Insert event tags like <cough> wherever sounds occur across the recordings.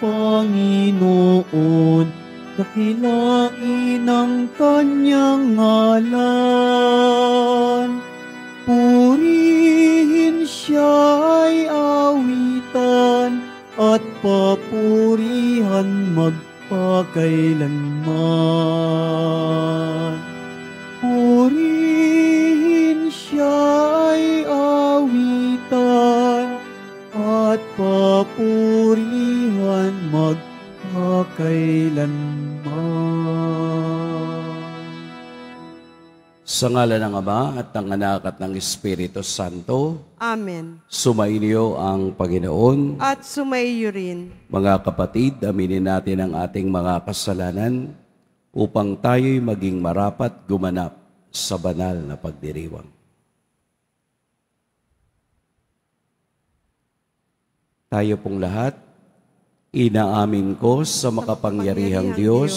Panginoon, dakilain ang kanyang ngalan. Purihin siya ay awitan at papurihan magpakailanman. kailanman. Sa ngala ng Ama at ng Anak at ng Espiritu Santo. Amen. Sumainyo ang Panginoon. At sumaiyo rin. Mga kapatid, aminin natin ang ating mga kasalanan upang tayo'y maging marapat gumanap sa banal na pagdiriwang. Tayo pong lahat Inaamin ko sa makapangyarihang Diyos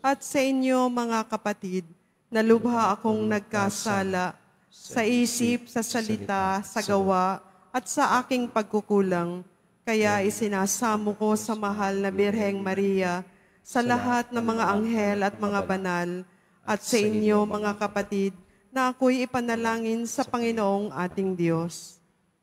at sa inyo mga kapatid na lubha akong nagkasala sa isip, sa salita, sa gawa at sa aking pagkukulang. Kaya isinasamo ko sa mahal na Birheng Maria sa lahat ng mga anghel at mga banal at sa inyo mga kapatid na ako'y ipanalangin sa Panginoong ating Diyos.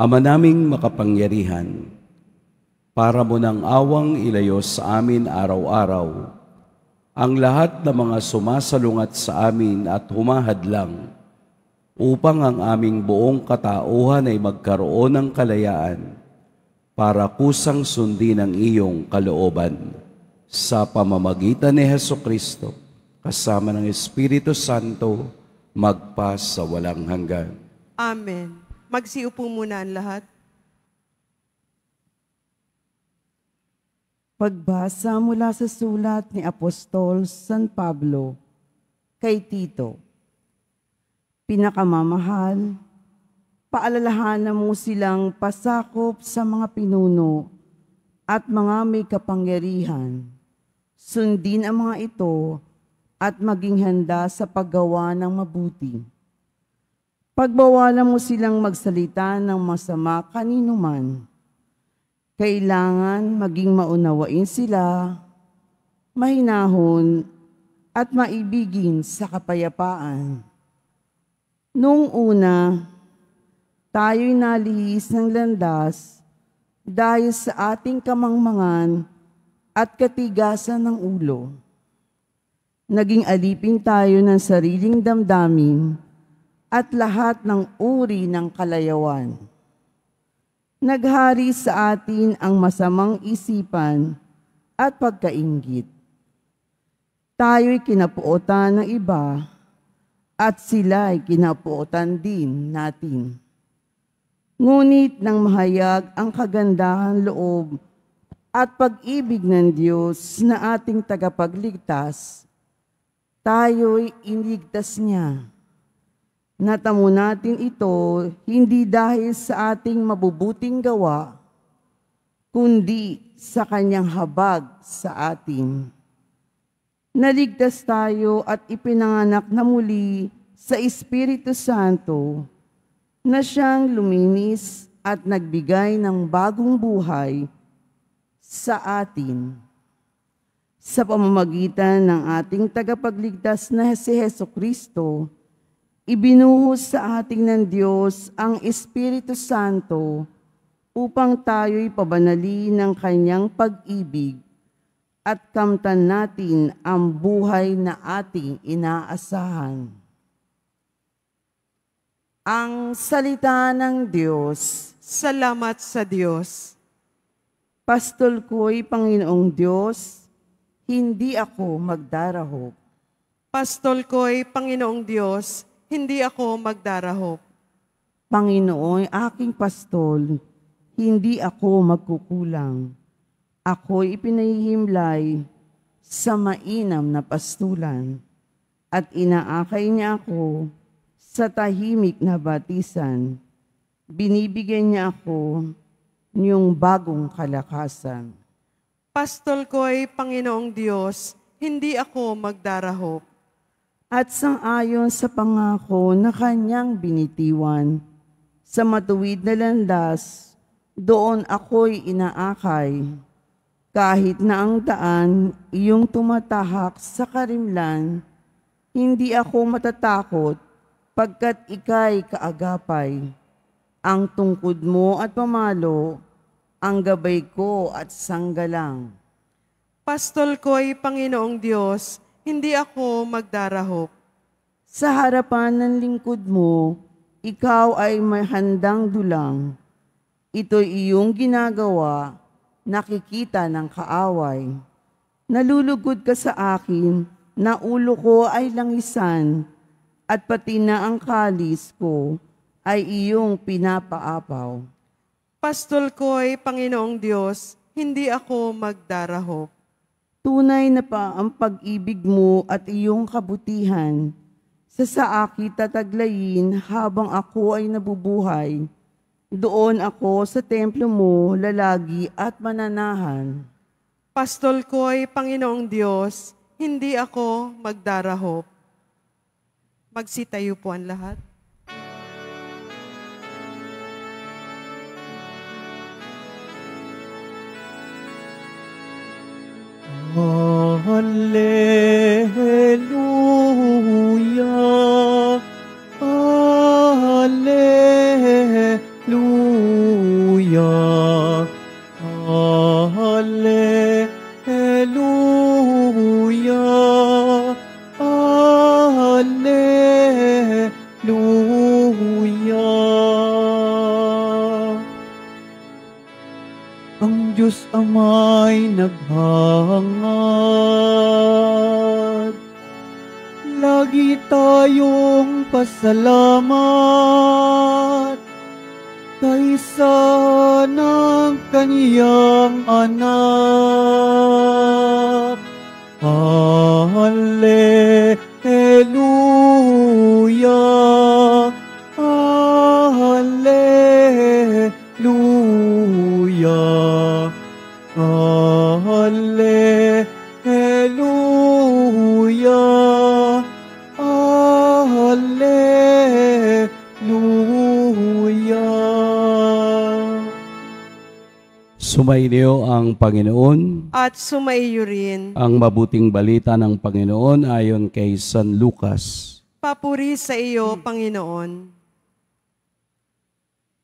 Ama naming makapangyarihan, para mo nang awang ilayo sa amin araw-araw ang lahat ng mga sumasalungat sa amin at humahadlang upang ang aming buong katauhan ay magkaroon ng kalayaan para kusang sundin ang iyong kalooban sa pamamagitan ni Heso Kristo kasama ng Espiritu Santo magpa sa walang hanggan. Amen. Magsiupo muna ang lahat. Pagbasa mula sa sulat ni Apostol San Pablo kay Tito. Pinakamamahal, paalalahanan mo silang pasakop sa mga pinuno at mga may kapangyarihan. Sundin ang mga ito at maging handa sa paggawa ng mabuti Pagbawalan mo silang magsalita ng masama kanino man. Kailangan maging maunawain sila, mahinahon, at maibigin sa kapayapaan. Nung una, tayo'y nalihis ng landas dahil sa ating kamangmangan at katigasan ng ulo. Naging alipin tayo ng sariling damdamin at lahat ng uri ng kalayawan. Naghari sa atin ang masamang isipan at pagkaingit. Tayo'y kinapuotan ng iba at sila'y kinapuotan din natin. Ngunit nang mahayag ang kagandahan loob at pag-ibig ng Diyos na ating tagapagligtas, tayo'y inligtas niya Natamo natin ito hindi dahil sa ating mabubuting gawa, kundi sa kanyang habag sa atin. Naligtas tayo at ipinanganak na muli sa Espiritu Santo na siyang luminis at nagbigay ng bagong buhay sa atin sa pamamagitan ng ating tagapagligtas na si Heso Kristo ibinuhos sa ating ng Diyos ang Espiritu Santo upang tayo'y pabanali ng kanyang pag-ibig at kamtan natin ang buhay na ating inaasahan. Ang salita ng Diyos. Salamat sa Diyos. Pastol ko'y Panginoong Diyos, hindi ako magdarahog. Pastol ko'y Panginoong Diyos, hindi ako magdarahop. Panginoon, aking pastol, hindi ako magkukulang. Ako'y ipinahihimlay sa mainam na pastulan at inaakay niya ako sa tahimik na batisan. Binibigyan niya ako niyong bagong kalakasan. Pastol ko ay Panginoong Diyos, hindi ako magdarahop at sangayon sa pangako na kanyang binitiwan. Sa matuwid na landas, doon ako'y inaakay. Kahit na ang daan iyong tumatahak sa karimlan, hindi ako matatakot pagkat ikay kaagapay. Ang tungkod mo at pamalo, ang gabay ko at sanggalang. Pastol ko'y Panginoong Diyos, hindi ako magdarahop. Sa harapan ng lingkod mo, ikaw ay may handang dulang. Ito'y iyong ginagawa, nakikita ng kaaway. Nalulugod ka sa akin, na ulo ko ay langisan, at pati na ang kalis ko ay iyong pinapaapaw. Pastol ko ay Panginoong Diyos, hindi ako magdarahop. Tunay na pa ang pag-ibig mo at iyong kabutihan sa saaki tataglayin habang ako ay nabubuhay. Doon ako sa templo mo lalagi at mananahan. Pastol ko ay Panginoong Diyos, hindi ako magdarahop. Magsitayo po ang lahat. ولا Sumainyo ang Panginoon at sumaiyo rin ang mabuting balita ng Panginoon ayon kay San Lucas. Papuri sa iyo, Panginoon.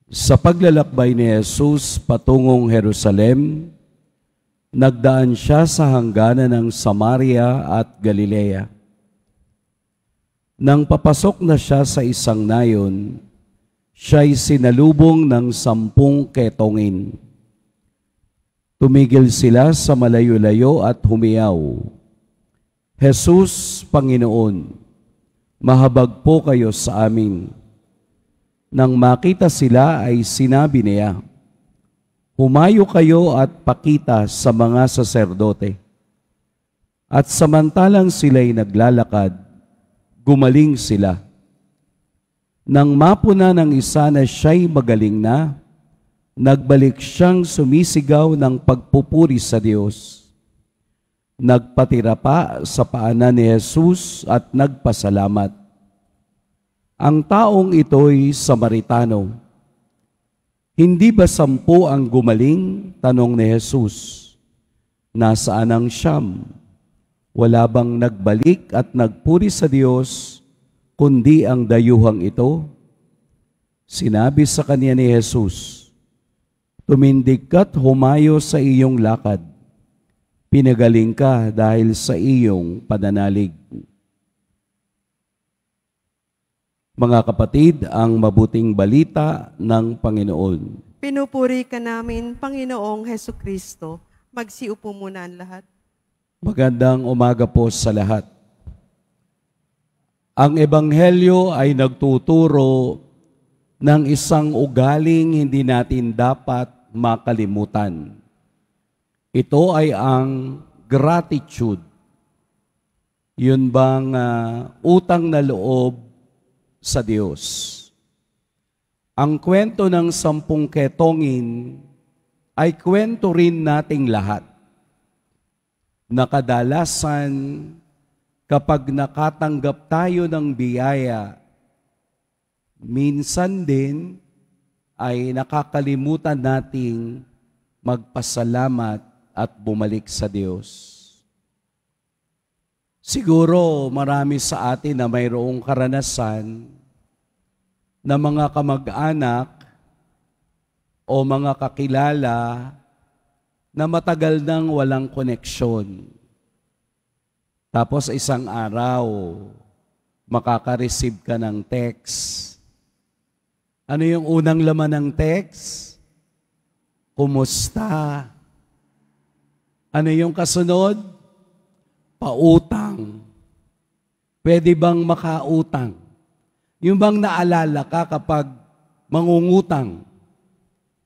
Sa paglalakbay ni Jesus patungong Jerusalem, nagdaan siya sa hangganan ng Samaria at Galilea. Nang papasok na siya sa isang nayon, siya'y sinalubong ng sampung ketongin Tumigil sila sa malayo-layo at humiyaw. Jesus, Panginoon, mahabag po kayo sa amin. Nang makita sila ay sinabi niya, Humayo kayo at pakita sa mga saserdote. At samantalang sila'y naglalakad, gumaling sila. Nang mapuna ng isa na siya'y magaling na, Nagbalik siyang sumisigaw ng pagpupuri sa Diyos. Nagpatira pa sa paanan ni Jesus at nagpasalamat. Ang taong ito'y Samaritano. Hindi ba sampu ang gumaling? Tanong ni Jesus. Nasaan ang siyam? Wala bang nagbalik at nagpuri sa Diyos, kundi ang dayuhang ito? Sinabi sa kanya ni Jesus, Tumindig ka't humayo sa iyong lakad. Pinagaling ka dahil sa iyong pananalig. Mga kapatid, ang mabuting balita ng Panginoon. Pinupuri ka namin, Panginoong Heso Kristo. Magsiupo muna ang lahat. Magandang umaga po sa lahat. Ang Ebanghelyo ay nagtuturo ng isang ugaling hindi natin dapat makalimutan. Ito ay ang gratitude. Yun bang uh, utang na loob sa Diyos. Ang kwento ng sampung ketongin ay kwento rin nating lahat. Nakadalasan, kapag nakatanggap tayo ng biyaya, minsan din ay nakakalimutan nating magpasalamat at bumalik sa Diyos. Siguro marami sa atin na mayroong karanasan na mga kamag-anak o mga kakilala na matagal nang walang koneksyon. Tapos isang araw, makaka-receive ka ng text ano yung unang laman ng text? Kumusta? Ano yung kasunod? Pautang. Pwede bang makautang? Yung bang naalala ka kapag mangungutang,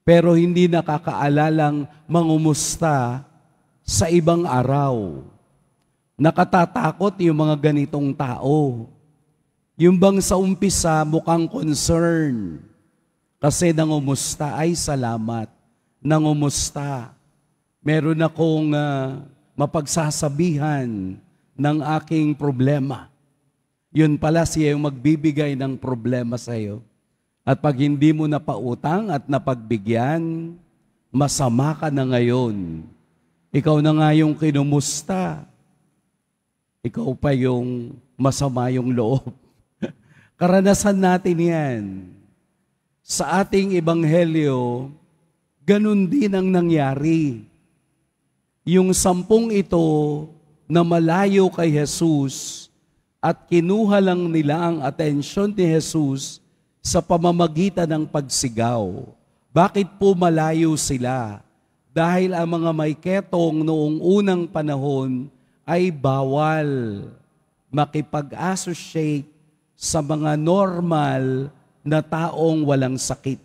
pero hindi nakakaalalang mangumusta sa ibang araw? Nakatatakot yung mga ganitong tao. Yung bang sa umpisa mukhang concerned. Kasi nangumusta ay salamat. Nangumusta. Meron akong uh, mapagsasabihan ng aking problema. Yun pala siya yung magbibigay ng problema sa iyo. At pag hindi mo napautang at napagbigyan, masama ka na ngayon. Ikaw na nga yung kinumusta. Ikaw pa yung masama yung loob. <laughs> Karanasan natin yan sa ating ebanghelyo, ganun din ang nangyari. Yung sampung ito na malayo kay Jesus at kinuha lang nila ang atensyon ni Jesus sa pamamagitan ng pagsigaw. Bakit po malayo sila? Dahil ang mga may ketong noong unang panahon ay bawal makipag-associate sa mga normal na taong walang sakit.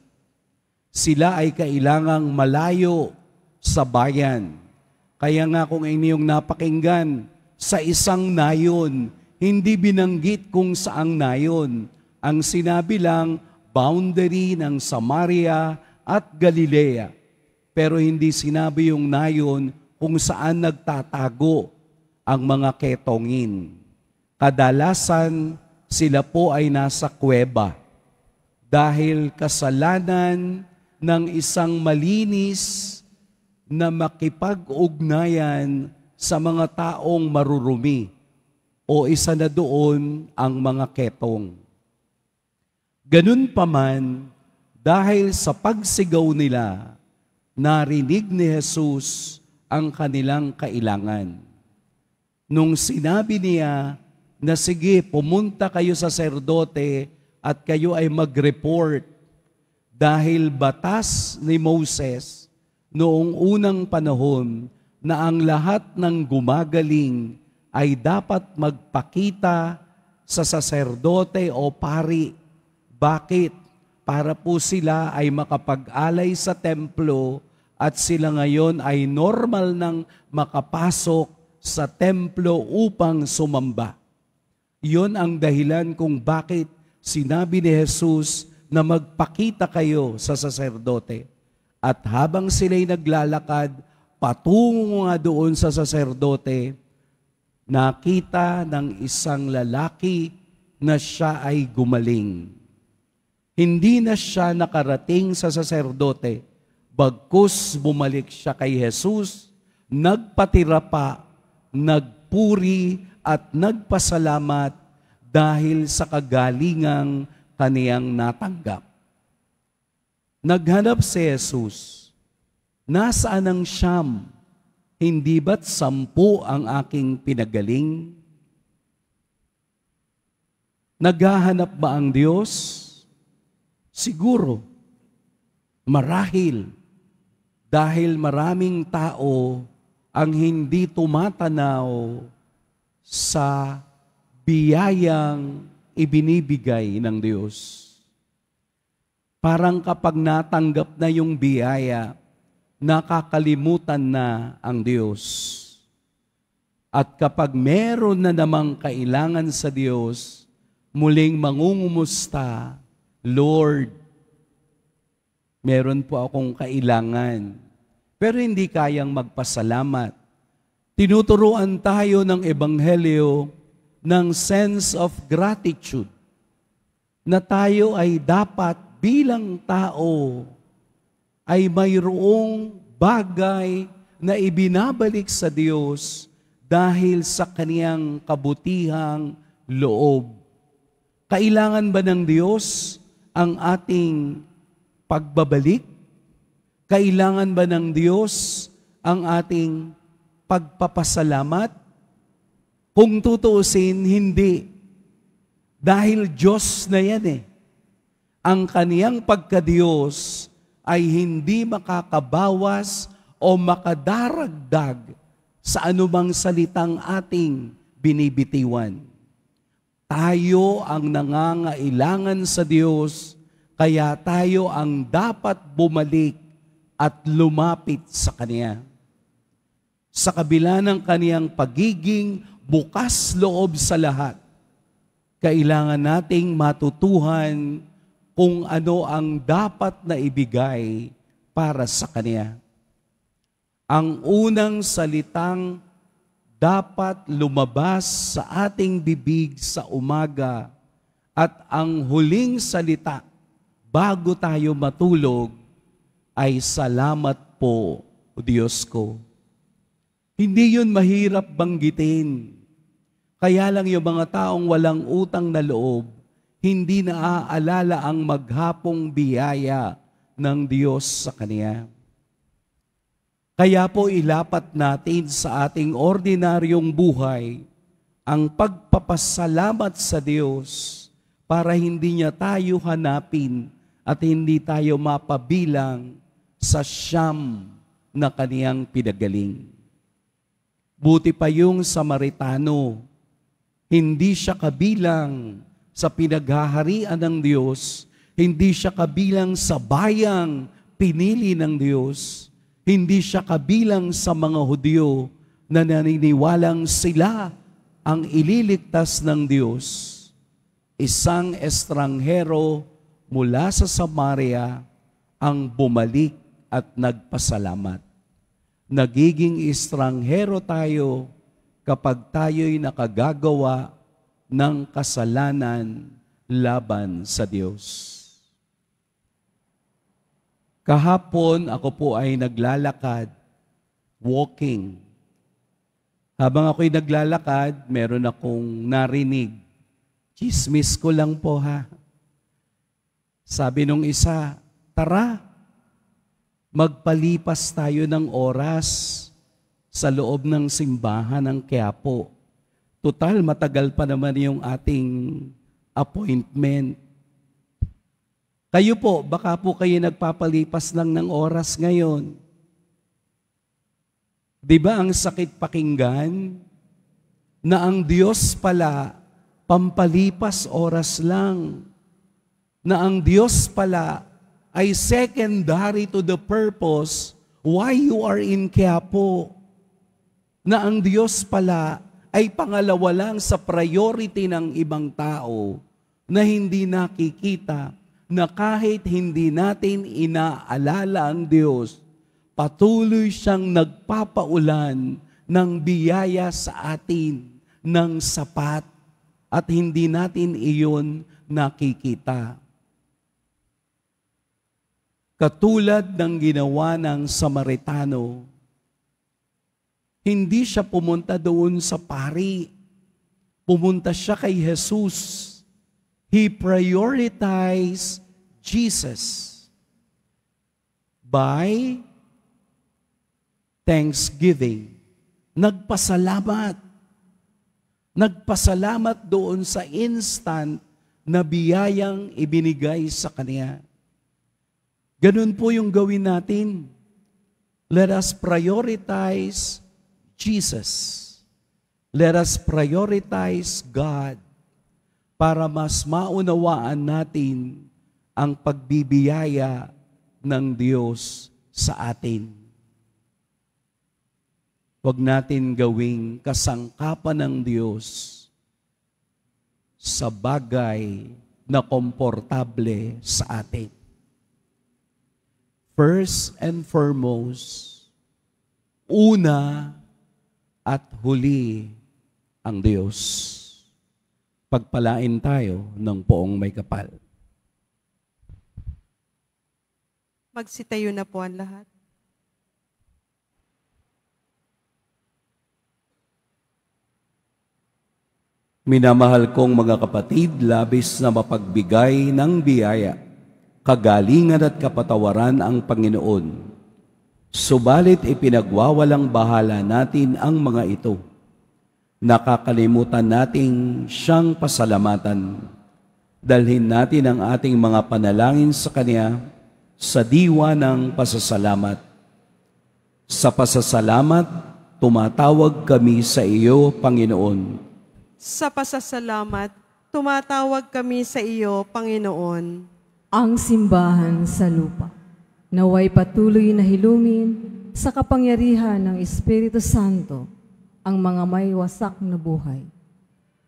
Sila ay kailangang malayo sa bayan. Kaya nga kung inyong napakinggan sa isang nayon, hindi binanggit kung saang nayon. Ang sinabi lang, boundary ng Samaria at Galilea. Pero hindi sinabi yung nayon kung saan nagtatago ang mga ketongin. Kadalasan, sila po ay nasa kuweba dahil kasalanan ng isang malinis na makipag-ugnayan sa mga taong marurumi o isa na doon ang mga ketong. Ganun paman, dahil sa pagsigaw nila, narinig ni Jesus ang kanilang kailangan. Nung sinabi niya na sige, pumunta kayo sa serdote at kayo ay mag-report dahil batas ni Moses noong unang panahon na ang lahat ng gumagaling ay dapat magpakita sa saserdote o pari. Bakit? Para po sila ay makapag-alay sa templo at sila ngayon ay normal nang makapasok sa templo upang sumamba. Iyon ang dahilan kung bakit sinabi ni Jesus na magpakita kayo sa saserdote. At habang sila'y naglalakad, patungo nga doon sa saserdote, nakita ng isang lalaki na siya ay gumaling. Hindi na siya nakarating sa saserdote, bagkus bumalik siya kay Jesus, nagpatira pa, nagpuri at nagpasalamat dahil sa kagalingang kaniyang natanggap. Naghanap si Jesus, nasaan ang siyam? Hindi ba't sampu ang aking pinagaling? Naghahanap ba ang Diyos? Siguro, marahil, dahil maraming tao ang hindi tumatanaw sa biyayang ibinibigay ng Diyos. Parang kapag natanggap na yung biyaya, nakakalimutan na ang Diyos. At kapag meron na namang kailangan sa Diyos, muling mangungumusta, Lord, meron po akong kailangan. Pero hindi kayang magpasalamat. Tinuturuan tayo ng Ebanghelyo ng sense of gratitude na tayo ay dapat bilang tao ay mayroong bagay na ibinabalik sa Diyos dahil sa kaniyang kabutihang loob. Kailangan ba ng Diyos ang ating pagbabalik? Kailangan ba ng Diyos ang ating pagpapasalamat? Kung tutuusin, hindi. Dahil Diyos na yan eh. Ang kaniyang pagkadiyos ay hindi makakabawas o makadaragdag sa anumang salitang ating binibitiwan. Tayo ang nangangailangan sa Diyos, kaya tayo ang dapat bumalik at lumapit sa Kanya. Sa kabila ng Kaniyang pagiging bukas loob sa lahat. Kailangan nating matutuhan kung ano ang dapat na ibigay para sa Kanya. Ang unang salitang dapat lumabas sa ating bibig sa umaga at ang huling salita bago tayo matulog ay salamat po, Diyos ko. Hindi yun mahirap banggitin. Kaya lang yung mga taong walang utang na loob, hindi naaalala ang maghapong biyaya ng Diyos sa Kanya. Kaya po ilapat natin sa ating ordinaryong buhay ang pagpapasalamat sa Diyos para hindi niya tayo hanapin at hindi tayo mapabilang sa siyam na kaniyang pinagaling. Buti pa yung Samaritano, hindi siya kabilang sa pinaghaharian ng Diyos, hindi siya kabilang sa bayang pinili ng Diyos, hindi siya kabilang sa mga Hudyo na naniniwalang sila ang ililigtas ng Diyos. Isang estranghero mula sa Samaria ang bumalik at nagpasalamat nagiging estranghero tayo kapag tayo'y nakagagawa ng kasalanan laban sa Diyos. Kahapon, ako po ay naglalakad, walking. Habang ako'y naglalakad, meron akong narinig. Chismis ko lang po ha. Sabi nung isa, tara, magpalipas tayo ng oras sa loob ng simbahan ng Quiapo. Total, matagal pa naman yung ating appointment. Kayo po, baka po kayo nagpapalipas lang ng oras ngayon. Di ba ang sakit pakinggan na ang Diyos pala pampalipas oras lang, na ang Diyos pala ay secondary to the purpose why you are in Quiapo. Na ang Diyos pala ay pangalawa lang sa priority ng ibang tao na hindi nakikita na kahit hindi natin inaalala ang Diyos, patuloy siyang nagpapaulan ng biyaya sa atin ng sapat at hindi natin iyon nakikita. Katulad ng ginawa ng Samaritano, hindi siya pumunta doon sa pari. Pumunta siya kay Jesus. He prioritized Jesus by thanksgiving. Nagpasalamat. Nagpasalamat doon sa instant na biyayang ibinigay sa Kanya. Ganun po yung gawin natin. Let us prioritize Jesus. Let us prioritize God para mas maunawaan natin ang pagbibiyaya ng Diyos sa atin. Huwag natin gawing kasangkapan ng Diyos sa bagay na komportable sa atin first and foremost, una at huli ang Diyos. Pagpalain tayo ng poong may kapal. Magsitayo na po ang lahat. Minamahal kong mga kapatid, labis na mapagbigay ng biyaya kagalingan at kapatawaran ang Panginoon. Subalit ipinagwawalang bahala natin ang mga ito. Nakakalimutan nating siyang pasalamatan. Dalhin natin ang ating mga panalangin sa Kanya sa diwa ng pasasalamat. Sa pasasalamat, tumatawag kami sa iyo, Panginoon. Sa pasasalamat, tumatawag kami sa iyo, Panginoon ang simbahan sa lupa. Naway patuloy na hilumin sa kapangyarihan ng Espiritu Santo ang mga may wasak na buhay.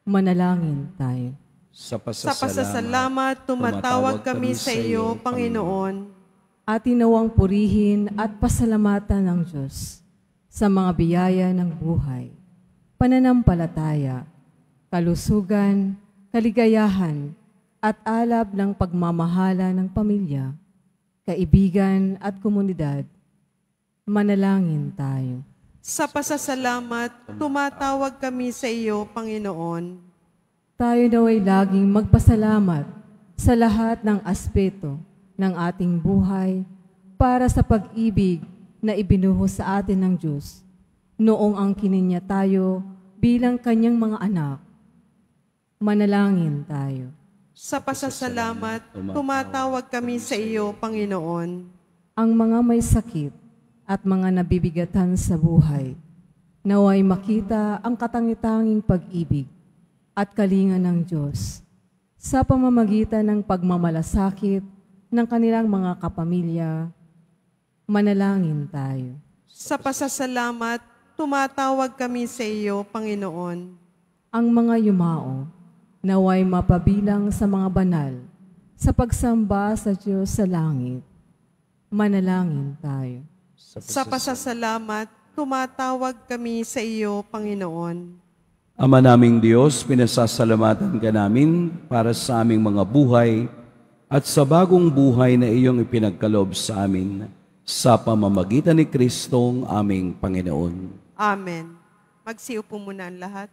Manalangin tayo. Sa pasasalamat, sa pasasalamat tumatawag kami sa iyo, Panginoon. At inawang purihin at pasalamatan ng Diyos sa mga biyaya ng buhay, pananampalataya, kalusugan, kaligayahan, at alab ng pagmamahala ng pamilya, kaibigan at komunidad, manalangin tayo. Sa pasasalamat, tumatawag kami sa iyo, Panginoon. Tayo daw ay laging magpasalamat sa lahat ng aspeto ng ating buhay para sa pag-ibig na ibinuhos sa atin ng Diyos noong ang niya tayo bilang kanyang mga anak. Manalangin tayo. Sa pasasalamat, tumatawag kami sa iyo, Panginoon. Ang mga may sakit at mga nabibigatan sa buhay, naway makita ang katangitanging pag-ibig at kalinga ng Diyos sa pamamagitan ng pagmamalasakit ng kanilang mga kapamilya, manalangin tayo. Sa pasasalamat, tumatawag kami sa iyo, Panginoon. Ang mga yumao naway mapabilang sa mga banal sa pagsamba sa Diyos sa langit. Manalangin tayo. Sa pasasalamat, tumatawag kami sa iyo, Panginoon. Ama naming Diyos, pinasasalamatan ka namin para sa aming mga buhay at sa bagong buhay na iyong ipinagkaloob sa amin sa pamamagitan ni Kristong aming Panginoon. Amen. Magsiupo muna ang lahat.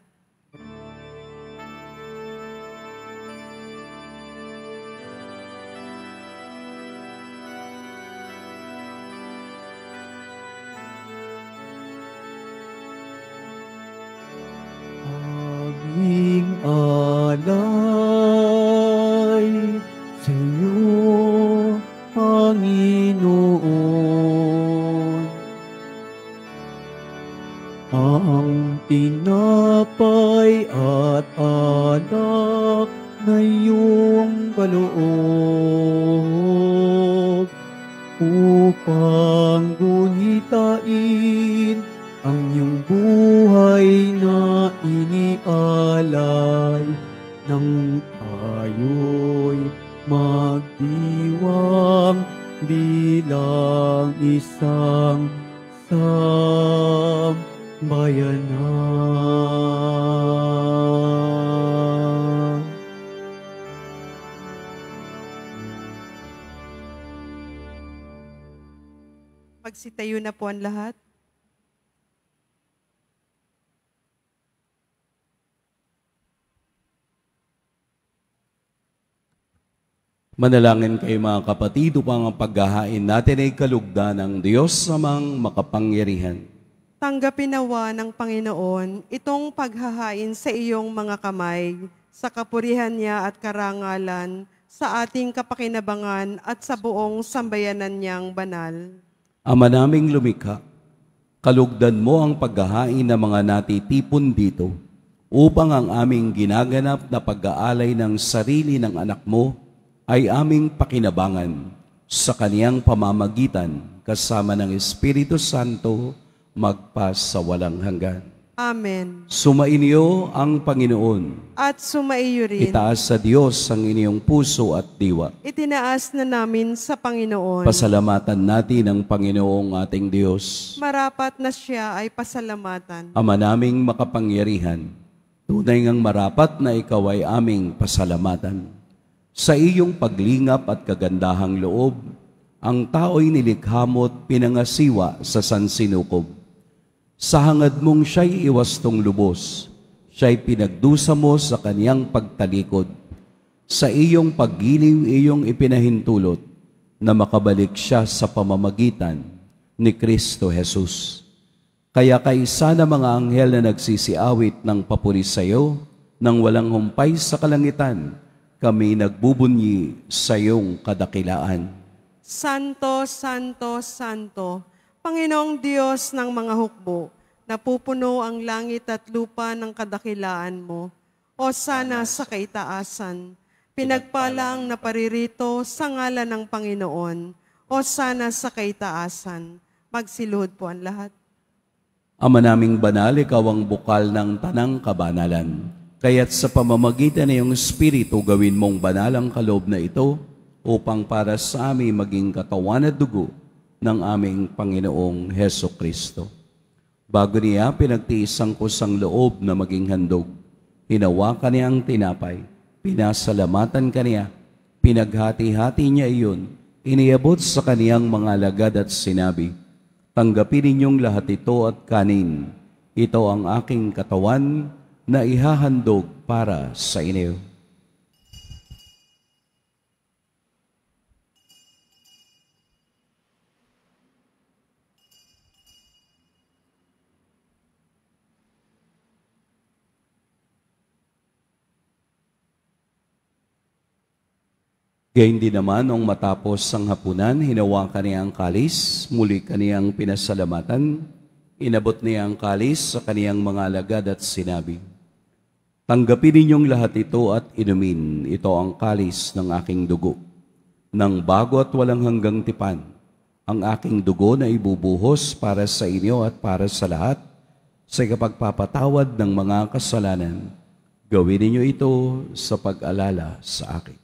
bilang isang sambayanan. Pagsitayo na po ang lahat. Manalangin kayo mga kapatid upang ang paghahain natin ay kalugda ng Diyos samang makapangyarihan. Tanggapin nawa ng Panginoon itong paghahain sa iyong mga kamay sa kapurihan niya at karangalan sa ating kapakinabangan at sa buong sambayanan niyang banal. Ama naming lumikha, kalugdan mo ang paghahain ng mga natitipon dito upang ang aming ginaganap na pag-aalay ng sarili ng anak mo ay aming pakinabangan sa kaniyang pamamagitan kasama ng Espiritu Santo magpas walang hanggan. Amen. Sumainyo ang Panginoon. At sumaiyo rin. Itaas sa Diyos ang inyong puso at diwa. Itinaas na namin sa Panginoon. Pasalamatan natin ang Panginoong ating Diyos. Marapat na siya ay pasalamatan. Ama naming makapangyarihan, tunay ngang marapat na ikaw ay aming pasalamatan sa iyong paglingap at kagandahang loob, ang tao'y nilikhamot pinangasiwa sa sansinukob. Sa hangad mong siya'y iwastong lubos, siya'y pinagdusa mo sa kaniyang pagtalikod. Sa iyong paggiliw iyong ipinahintulot na makabalik siya sa pamamagitan ni Kristo Jesus. Kaya kaisa na mga anghel na nagsisiawit ng papuri sa iyo, nang walang humpay sa kalangitan, kami nagbubunyi sa iyong kadakilaan. Santo, Santo, Santo, Panginoong Diyos ng mga hukbo, napupuno ang langit at lupa ng kadakilaan mo. O sana sa kaitaasan, pinagpalang naparirito sa ngalan ng Panginoon. O sana sa kaitaasan, magsiluhod po ang lahat. Ama naming banal, ikaw ang bukal ng tanang kabanalan Kaya't sa pamamagitan ng iyong Espiritu, gawin mong banalang kaloob na ito upang para sa amin maging katawan at dugo ng aming Panginoong Heso Kristo. Bago niya pinagtiisang kusang loob na maging handog, hinawakan niya ang tinapay, pinasalamatan niya, pinaghati-hati niya iyon, iniabot sa kaniyang mga alagad at sinabi, Tanggapin ninyong lahat ito at kanin. Ito ang aking katawan na ihahandog para sa inyo. Gayun din naman, nung matapos ang hapunan, hinawakan niya ang kalis, muli kaniyang pinasalamatan, inabot niya ang kalis sa kaniyang mga alagad at sinabi, Tanggapin ninyong lahat ito at inumin. Ito ang kalis ng aking dugo. Nang bago at walang hanggang tipan, ang aking dugo na ibubuhos para sa inyo at para sa lahat sa kapagpapatawad ng mga kasalanan. Gawin ninyo ito sa pag-alala sa akin.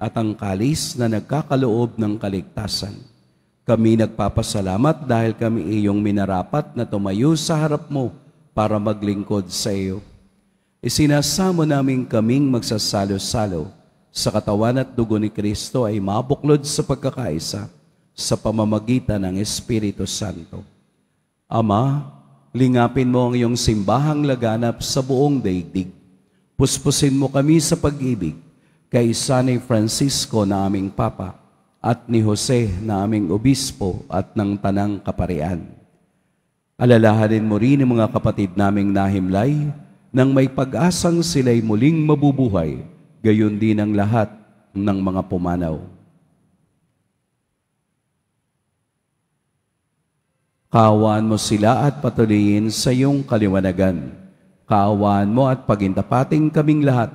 at ang kalis na nagkakaloob ng kaligtasan. Kami nagpapasalamat dahil kami iyong minarapat na tumayo sa harap mo para maglingkod sa iyo. Isinasamo namin kaming magsasalo-salo sa katawan at dugo ni Kristo ay mabuklod sa pagkakaisa sa pamamagitan ng Espiritu Santo. Ama, lingapin mo ang iyong simbahang laganap sa buong daigdig. Puspusin mo kami sa pag-ibig kay San Francisco na aming Papa at ni Jose na aming Obispo at ng Tanang Kaparian. Alalahanin mo rin ang mga kapatid naming nahimlay nang may pag-asang sila'y muling mabubuhay, gayon din ang lahat ng mga pumanaw. Kaawaan mo sila at patuloyin sa iyong kaliwanagan. Kaawaan mo at pagintapating kaming lahat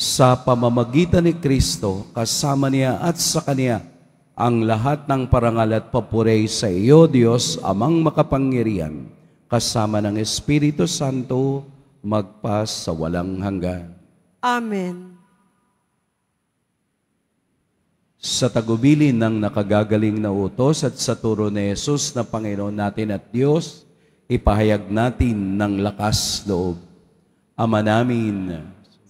sa pamamagitan ni Kristo, kasama niya at sa Kanya, ang lahat ng parangal at papuri sa iyo, Diyos, amang makapangyarihan, kasama ng Espiritu Santo, magpas sa walang hanggan. Amen. Sa tagubilin ng nakagagaling na utos at sa turo ni Yesus na Panginoon natin at Diyos, ipahayag natin ng lakas loob. Ama namin,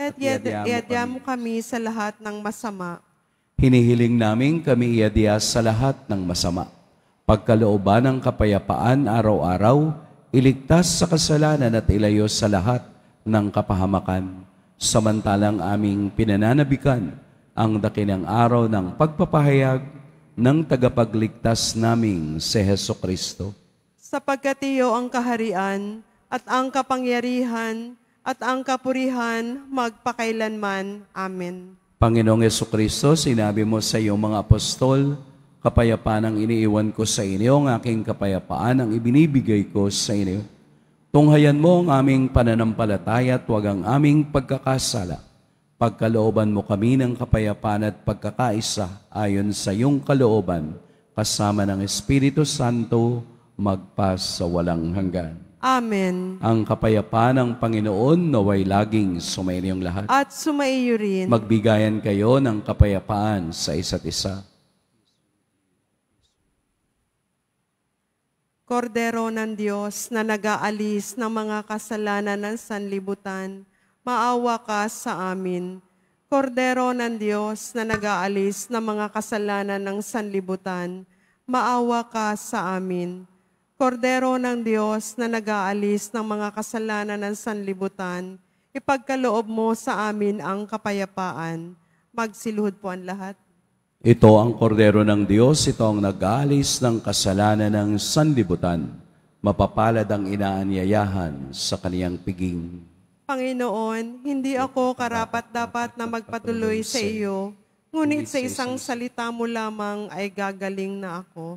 at iadya, mo kami sa lahat ng masama. Hinihiling namin kami iadya sa lahat ng masama. Pagkalooban ng kapayapaan araw-araw, iligtas sa kasalanan at ilayo sa lahat ng kapahamakan. Samantalang aming pinananabikan ang dakilang araw ng pagpapahayag ng tagapagligtas naming si Heso Kristo. Sapagkat iyo ang kaharian at ang kapangyarihan at ang kapurihan magpakailanman. Amen. Panginoong Yeso Kristo, sinabi mo sa iyong mga apostol, kapayapaan ang iniiwan ko sa inyo, ang aking kapayapaan ang ibinibigay ko sa inyo. Tunghayan mo ang aming pananampalataya at huwag ang aming pagkakasala. Pagkalooban mo kami ng kapayapaan at pagkakaisa ayon sa iyong kalooban, kasama ng Espiritu Santo, magpas sa walang hanggan. Amen. Ang kapayapaan ng Panginoon naway laging sumainiyong lahat. At sumaiyo rin. Magbigayan kayo ng kapayapaan sa isa't isa. Kordero ng Diyos na nagaalis ng mga kasalanan ng sanlibutan, maawa ka sa amin. Kordero ng Diyos na nagaalis ng mga kasalanan ng sanlibutan, maawa ka sa amin. Kordero ng Diyos na nag-aalis ng mga kasalanan ng sanlibutan, ipagkaloob mo sa amin ang kapayapaan. Magsiluhod po ang lahat. Ito ang kordero ng Diyos, ito ang nag-aalis ng kasalanan ng sanlibutan. Mapapalad ang inaanyayahan sa kaniyang piging. Panginoon, hindi ako karapat-dapat na magpatuloy sa iyo, ngunit sa isang salita mo lamang ay gagaling na ako.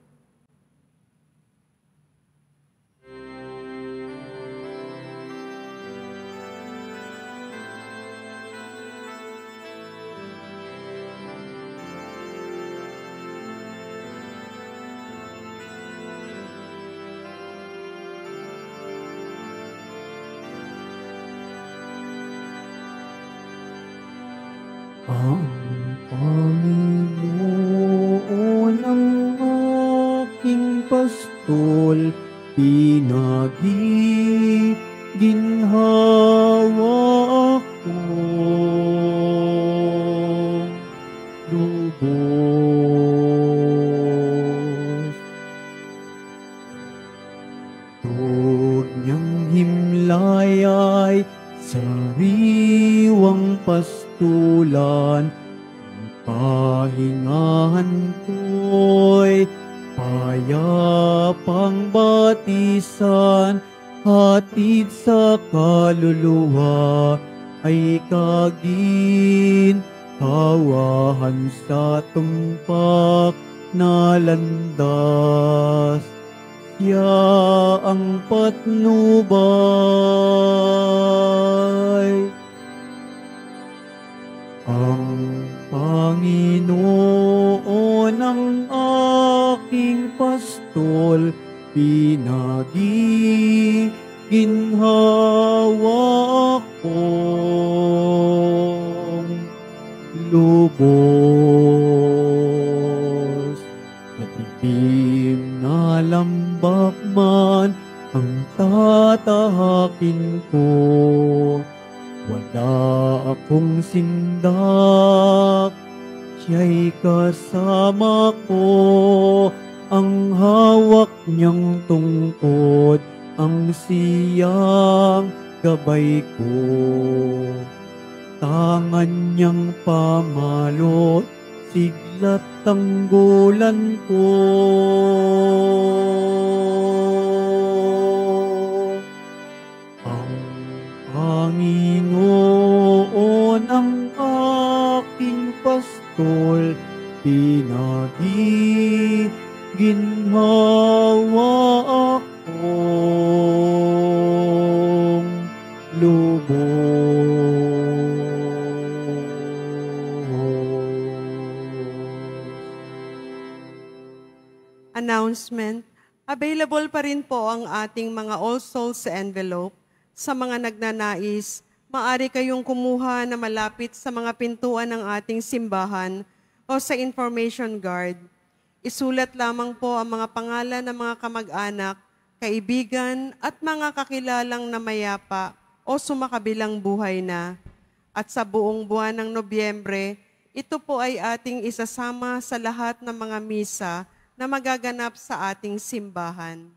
Ang Panginoon ang aking pastol, pinagiginhawa ako. Lubos, matitim na lambak man ang tatahakin ko na akong sindak, siya'y kasama ko, ang hawak niyang tungkod, ang siyang gabay ko. Tangan niyang pamalot, siglat tanggulan ko. Panginoon ang aking pastol, pinagiginhawa akong lubos. Announcement, available pa rin po ang ating mga All Souls envelope sa mga nagnanais, maari kayong kumuha na malapit sa mga pintuan ng ating simbahan o sa information guard. Isulat lamang po ang mga pangalan ng mga kamag-anak, kaibigan at mga kakilalang namayapa o sumakabilang buhay na. At sa buong buwan ng Nobyembre, ito po ay ating isasama sa lahat ng mga misa na magaganap sa ating simbahan.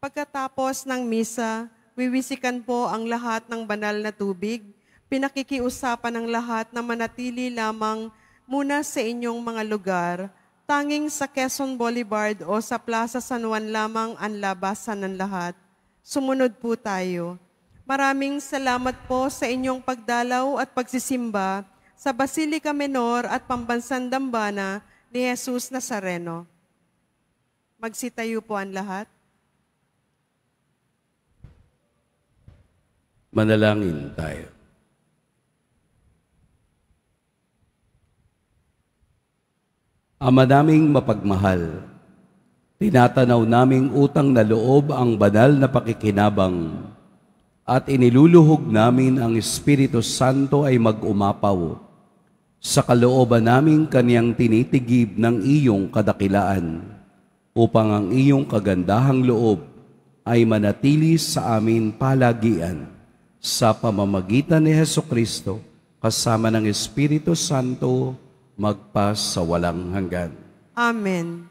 Pagkatapos ng misa, Wiwisikan po ang lahat ng banal na tubig, pinakikiusapan ang lahat na manatili lamang muna sa inyong mga lugar, tanging sa Quezon Boulevard o sa Plaza San Juan lamang ang labasan ng lahat. Sumunod po tayo. Maraming salamat po sa inyong pagdalaw at pagsisimba sa Basilica Menor at Pambansan Dambana ni Jesus Nazareno. Magsitayo po ang lahat. Manalangin tayo. Ama naming mapagmahal, tinatanaw naming utang na loob ang banal na pakikinabang at iniluluhog namin ang Espiritu Santo ay mag-umapaw sa kalooban naming kaniyang tinitigib ng iyong kadakilaan upang ang iyong kagandahang loob ay manatili sa amin palagian sa pamamagitan ni Heso Kristo kasama ng Espiritu Santo magpas sa walang hanggan. Amen.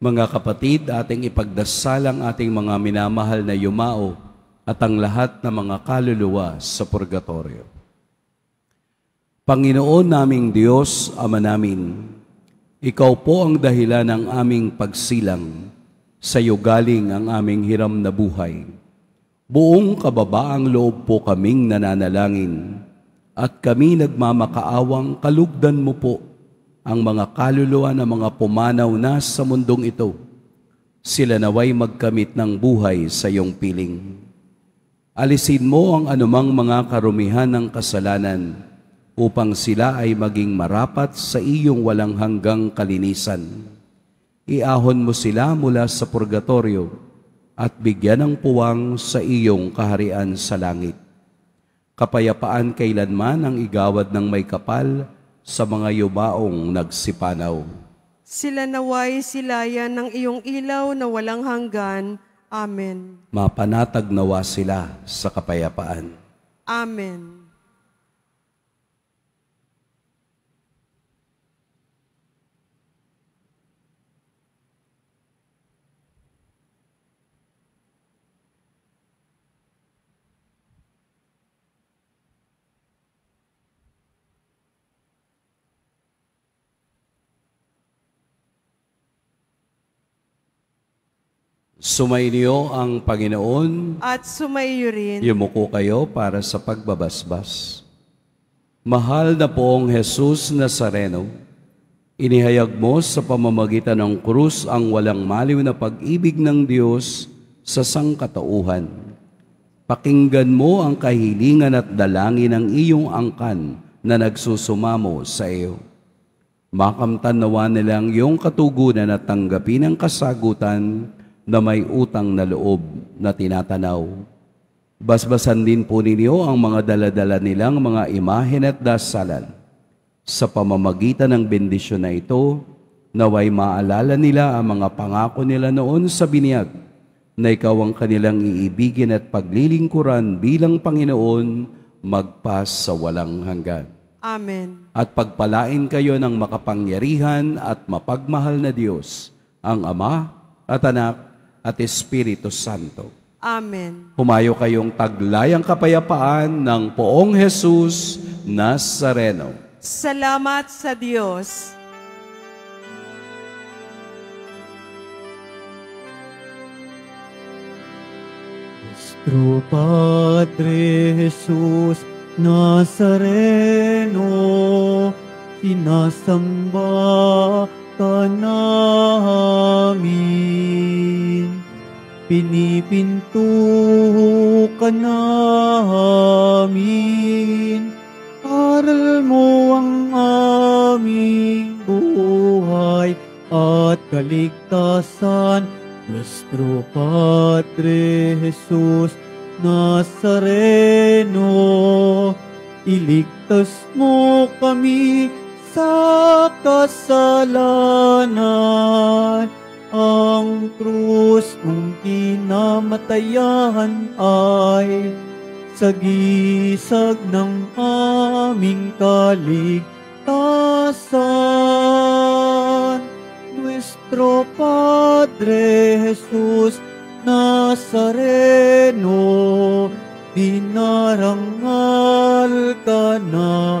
Mga kapatid, ating ipagdasal ang ating mga minamahal na yumao at ang lahat ng mga kaluluwa sa purgatorio. Panginoon naming Diyos, Ama namin, Ikaw po ang dahilan ng aming pagsilang, sa iyo galing ang aming hiram na buhay Buong kababaang loob po kaming nananalangin at kami nagmamakaawang kalugdan mo po ang mga kaluluwa ng mga pumanaw na sa mundong ito. Sila naway magkamit ng buhay sa iyong piling. Alisin mo ang anumang mga karumihan ng kasalanan upang sila ay maging marapat sa iyong walang hanggang kalinisan. Iahon mo sila mula sa purgatorio at bigyan ng puwang sa iyong kaharian sa langit. Kapayapaan kailanman ang igawad ng may kapal sa mga yumaong nagsipanaw. Sila naway silayan ng iyong ilaw na walang hanggan. Amen. Mapanatag nawa sila sa kapayapaan. Amen. Sumainyo ang Panginoon at sumaiyo rin. Yumuko kayo para sa pagbabasbas. Mahal na poong Jesus Nazareno, inihayag mo sa pamamagitan ng krus ang walang maliw na pag-ibig ng Diyos sa sangkatauhan. Pakinggan mo ang kahilingan at dalangin ng iyong angkan na nagsusumamo sa iyo. Makamtan nawa nilang iyong katugunan at tanggapin ang kasagutan na may utang na loob na tinatanaw. Basbasan din po ninyo ang mga daladala nilang mga imahen at dasalan. Sa pamamagitan ng bendisyon na ito, naway maalala nila ang mga pangako nila noon sa binyag na ikaw ang kanilang iibigin at paglilingkuran bilang Panginoon magpas sa walang hanggan. Amen. At pagpalain kayo ng makapangyarihan at mapagmahal na Diyos, ang Ama at Anak at Espiritu Santo. Amen. Humayo kayong taglayang kapayapaan ng poong Jesus Nazareno. Salamat sa Diyos. Nuestro Padre Jesus Nazareno, sinasamba kanamin, namin, kanamin, aral mo ang aming buhay at kaligtasan, Nuestro Padre Jesus Nazareno, iligtas mo kami sa kasalanan ang krus kung kinamatayan ay sagisag ng aming kaligtasan. Nuestro Padre Jesus Nazareno, dinarangal ka na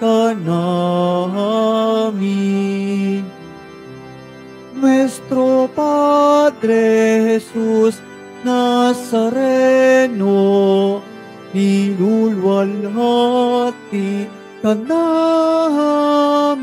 Cristo namin. Nuestro Padre Jesús Nazareno, nilulwalhati ka namin.